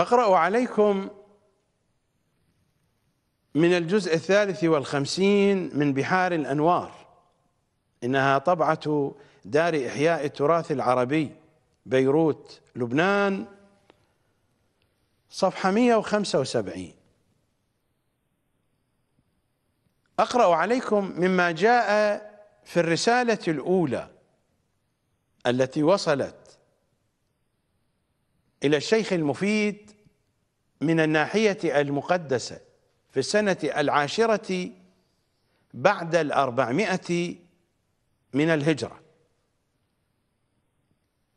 أقرأ عليكم من الجزء الثالث والخمسين من بحار الأنوار إنها طبعة دار إحياء التراث العربي بيروت لبنان صفحة 175 أقرأ عليكم مما جاء في الرسالة الأولى التي وصلت إلى الشيخ المفيد من الناحية المقدسة في السنة العاشرة بعد الأربعمائة من الهجرة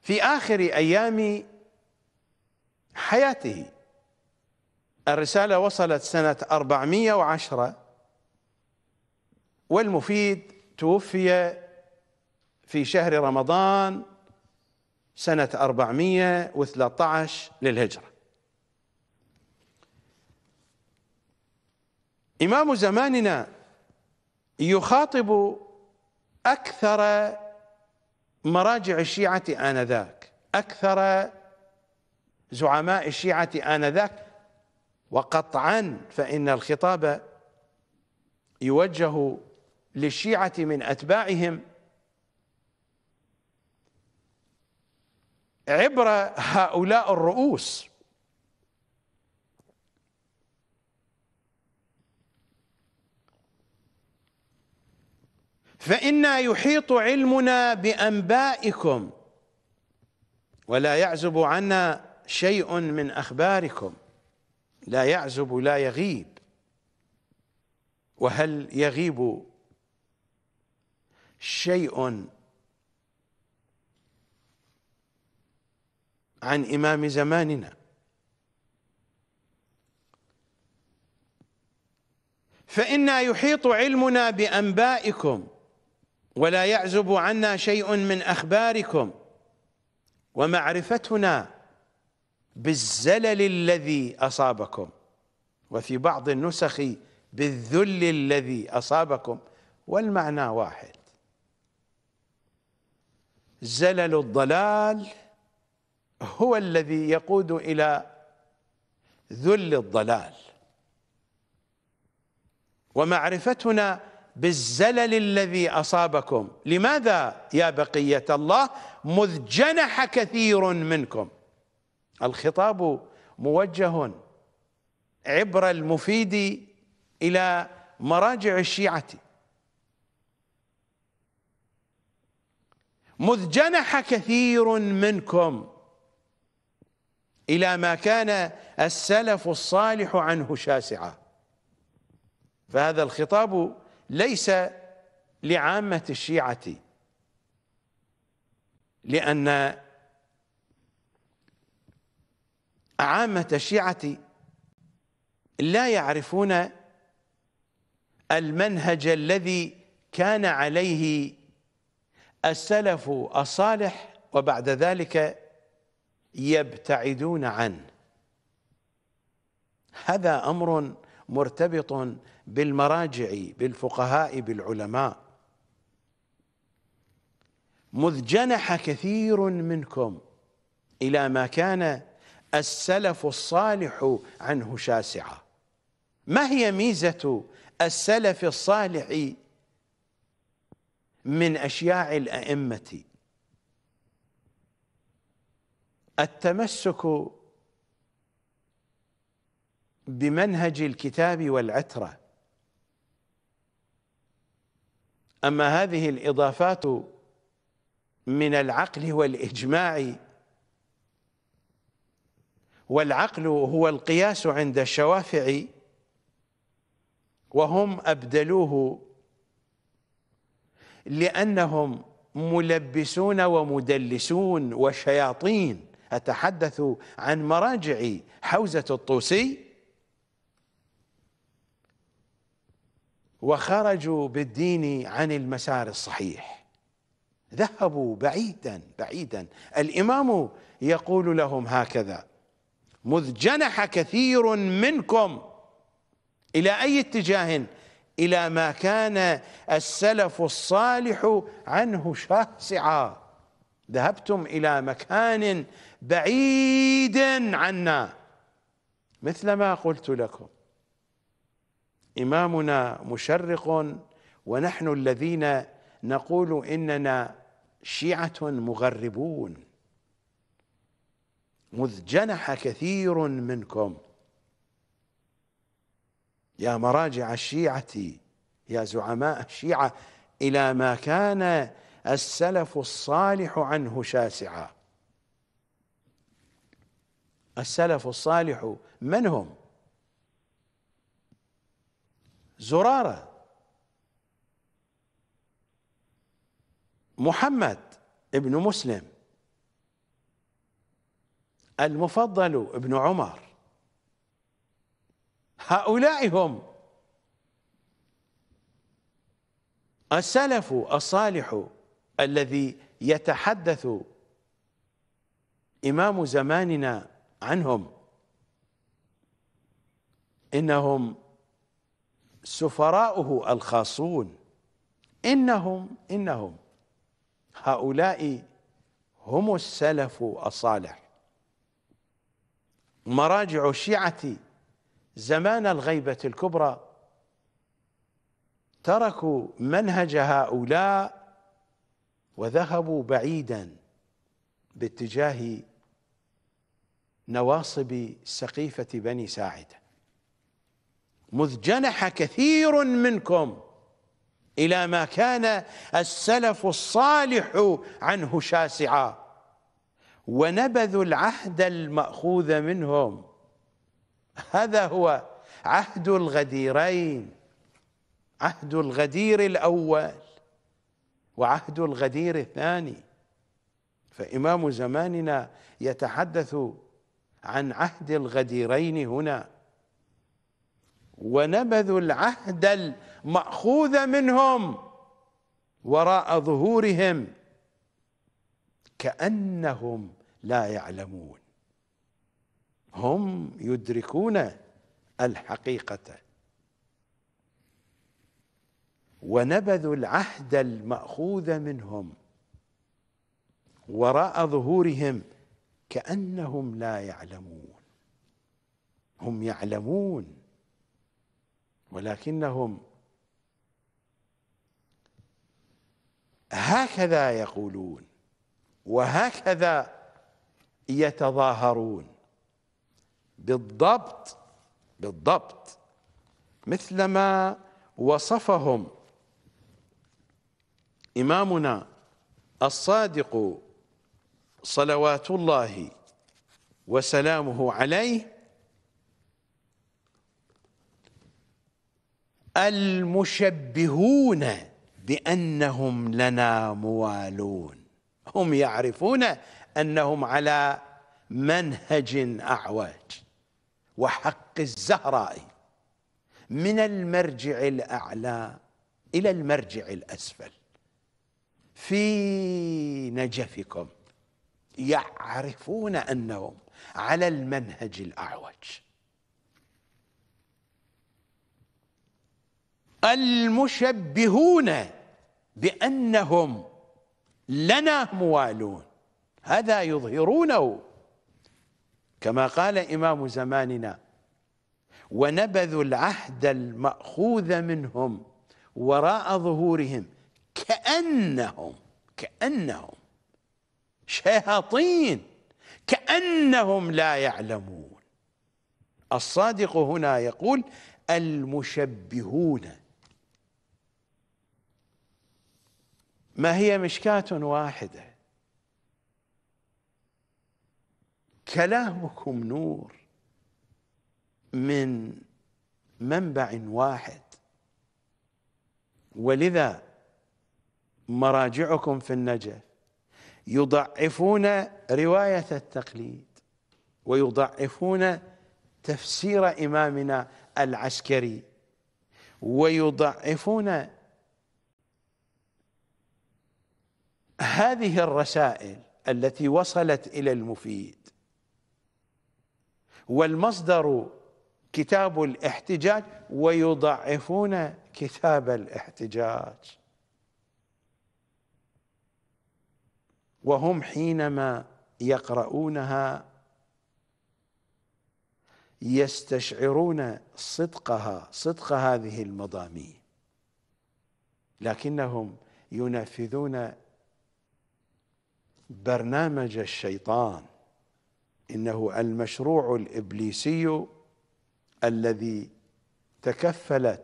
في آخر أيام حياته الرسالة وصلت سنة وعشره والمفيد توفي في شهر رمضان سنة 413 للهجرة إمام زماننا يخاطب أكثر مراجع الشيعة آنذاك أكثر زعماء الشيعة آنذاك وقطعا فإن الخطاب يوجه للشيعة من أتباعهم عبر هؤلاء الرؤوس فإنا يحيط علمنا بأنبائكم ولا يعزب عنا شيء من أخباركم لا يعزب لا يغيب وهل يغيب شيء عن إمام زماننا فإنا يحيط علمنا بأنبائكم ولا يعزب عنا شيء من أخباركم ومعرفتنا بالزلل الذي أصابكم وفي بعض النسخ بالذل الذي أصابكم والمعنى واحد زلل الضلال هو الذي يقود إلى ذل الضلال ومعرفتنا بالزلل الذي أصابكم لماذا يا بقية الله مذ جنح كثير منكم الخطاب موجه عبر المفيد إلى مراجع الشيعة مذ جنح كثير منكم إلى ما كان السلف الصالح عنه شاسعا فهذا الخطاب ليس لعامة الشيعة لأن عامة الشيعة لا يعرفون المنهج الذي كان عليه السلف الصالح وبعد ذلك يبتعدون عنه هذا امر مرتبط بالمراجع بالفقهاء بالعلماء مذ جنح كثير منكم الى ما كان السلف الصالح عنه شاسعا ما هي ميزه السلف الصالح من اشياع الائمه التمسك بمنهج الكتاب والعتره اما هذه الاضافات من العقل والاجماع والعقل هو القياس عند الشوافع وهم ابدلوه لانهم ملبسون ومدلسون وشياطين أتحدث عن مراجع حوزة الطوسي وخرجوا بالدين عن المسار الصحيح ذهبوا بعيدا بعيدا الإمام يقول لهم هكذا مذ جنح كثير منكم إلى أي اتجاه إلى ما كان السلف الصالح عنه شاسعا ذهبتم إلى مكان بعيد عنا مثل ما قلت لكم إمامنا مشرق ونحن الذين نقول إننا شيعة مغربون مذ جنح كثير منكم يا مراجع الشيعة يا زعماء الشيعة إلى ما كان السلف الصالح عنه شاسعا السلف الصالح من هم زرارة محمد ابن مسلم المفضل ابن عمر هؤلاء هم السلف الصالح الذي يتحدث إمام زماننا عنهم إنهم سفراؤه الخاصون إنهم إنهم هؤلاء هم السلف الصالح مراجع الشيعة زمان الغيبة الكبرى تركوا منهج هؤلاء وذهبوا بعيدا باتجاه نواصب سقيفة بني ساعدة مذ جنح كثير منكم إلى ما كان السلف الصالح عنه شاسعا ونبذوا العهد المأخوذ منهم هذا هو عهد الغديرين عهد الغدير الأول وعهد الغدير الثاني فإمام زماننا يتحدث عن عهد الغديرين هنا ونبذوا العهد المأخوذ منهم وراء ظهورهم كأنهم لا يعلمون هم يدركون الحقيقه ونبذوا العهد الماخوذ منهم وراء ظهورهم كانهم لا يعلمون هم يعلمون ولكنهم هكذا يقولون وهكذا يتظاهرون بالضبط بالضبط مثلما وصفهم إمامنا الصادق صلوات الله وسلامه عليه المشبهون بأنهم لنا موالون هم يعرفون أنهم على منهج أعوج وحق الزهراء من المرجع الأعلى إلى المرجع الأسفل في نجفكم يعرفون أنهم على المنهج الأعوج المشبهون بأنهم لنا موالون هذا يظهرونه كما قال إمام زماننا ونبذوا العهد المأخوذ منهم وراء ظهورهم كأنهم كأنهم شياطين كأنهم لا يعلمون الصادق هنا يقول المشبهون ما هي مشكاة واحدة كلامكم نور من منبع واحد ولذا مراجعكم في النجف يضعفون رواية التقليد ويضعفون تفسير إمامنا العسكري ويضعفون هذه الرسائل التي وصلت إلى المفيد والمصدر كتاب الاحتجاج ويضعفون كتاب الاحتجاج وهم حينما يقرؤونها يستشعرون صدقها صدق هذه المضامين لكنهم ينفذون برنامج الشيطان انه المشروع الابليسي الذي تكفلت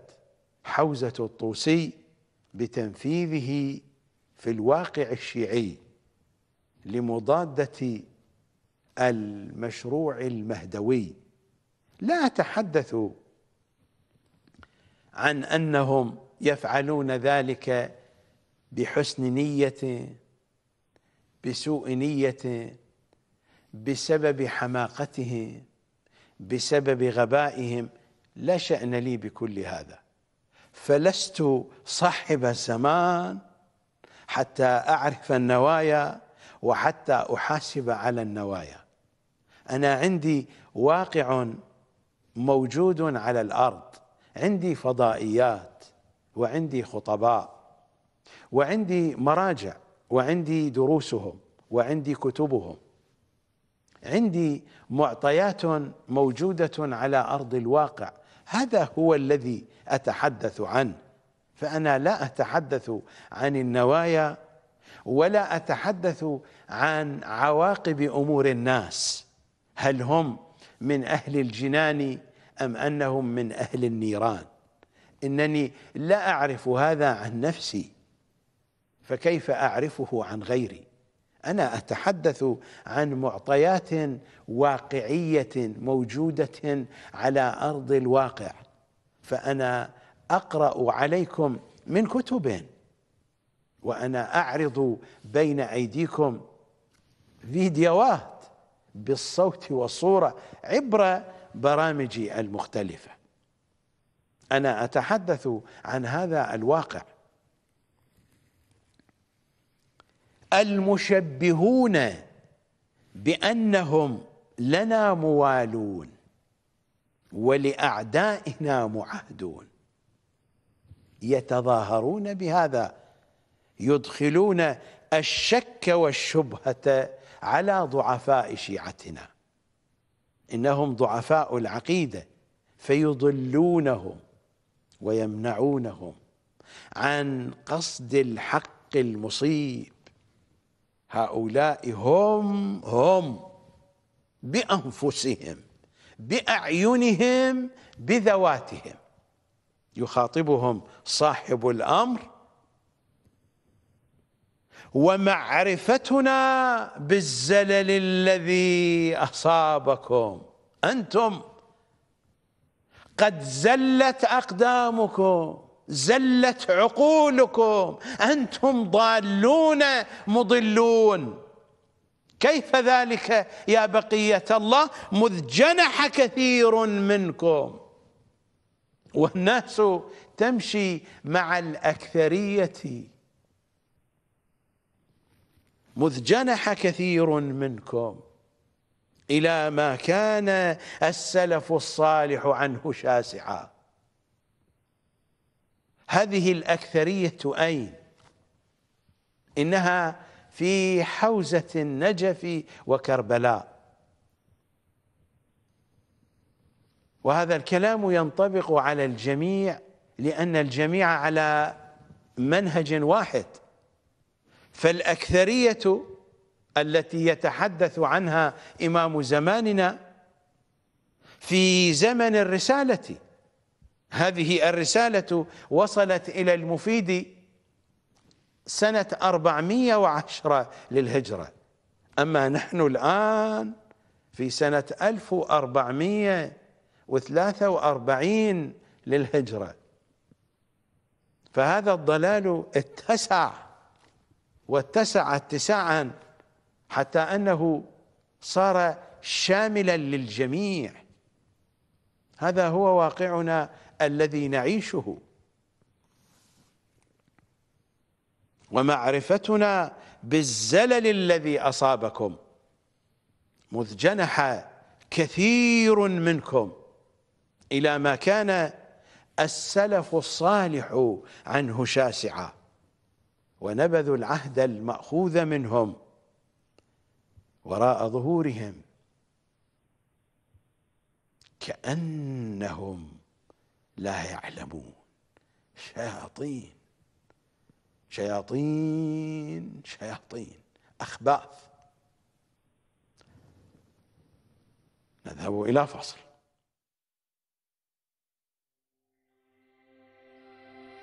حوزه الطوسي بتنفيذه في الواقع الشيعي لمضادة المشروع المهدوي لا أتحدث عن أنهم يفعلون ذلك بحسن نية بسوء نية بسبب حماقتهم بسبب غبائهم لا شأن لي بكل هذا فلست صاحب الزمان حتى أعرف النوايا وحتى احاسب على النوايا انا عندي واقع موجود على الارض عندي فضائيات وعندي خطباء وعندي مراجع وعندي دروسهم وعندي كتبهم عندي معطيات موجوده على ارض الواقع هذا هو الذي اتحدث عنه فانا لا اتحدث عن النوايا ولا أتحدث عن عواقب أمور الناس هل هم من أهل الجنان أم أنهم من أهل النيران إنني لا أعرف هذا عن نفسي فكيف أعرفه عن غيري أنا أتحدث عن معطيات واقعية موجودة على أرض الواقع فأنا أقرأ عليكم من كتب وأنا أعرض بين أيديكم فيديوهات بالصوت والصورة عبر برامجي المختلفة أنا أتحدث عن هذا الواقع المشبهون بأنهم لنا موالون ولأعدائنا معهدون يتظاهرون بهذا يدخلون الشك والشبهة على ضعفاء شيعتنا إنهم ضعفاء العقيدة فيضلونهم ويمنعونهم عن قصد الحق المصيب هؤلاء هم هم بأنفسهم بأعينهم بذواتهم يخاطبهم صاحب الأمر ومعرفتنا بالزلل الذي أصابكم أنتم قد زلت أقدامكم زلت عقولكم أنتم ضالون مضلون كيف ذلك يا بقية الله مذ جنح كثير منكم والناس تمشي مع الأكثرية مذ جنح كثير منكم إلى ما كان السلف الصالح عنه شاسعا هذه الأكثرية أين؟ إنها في حوزة النجف وكربلاء وهذا الكلام ينطبق على الجميع لأن الجميع على منهج واحد فالأكثرية التي يتحدث عنها إمام زماننا في زمن الرسالة هذه الرسالة وصلت إلى المفيد سنة 410 للهجرة أما نحن الآن في سنة 1443 للهجرة فهذا الضلال اتسع واتسع اتساعا حتى انه صار شاملا للجميع هذا هو واقعنا الذي نعيشه ومعرفتنا بالزلل الذي اصابكم مذ جنح كثير منكم الى ما كان السلف الصالح عنه شاسعا ونبذوا العهد المأخوذ منهم وراء ظهورهم كأنهم لا يعلمون شياطين شياطين شياطين أخباث نذهب إلى فصل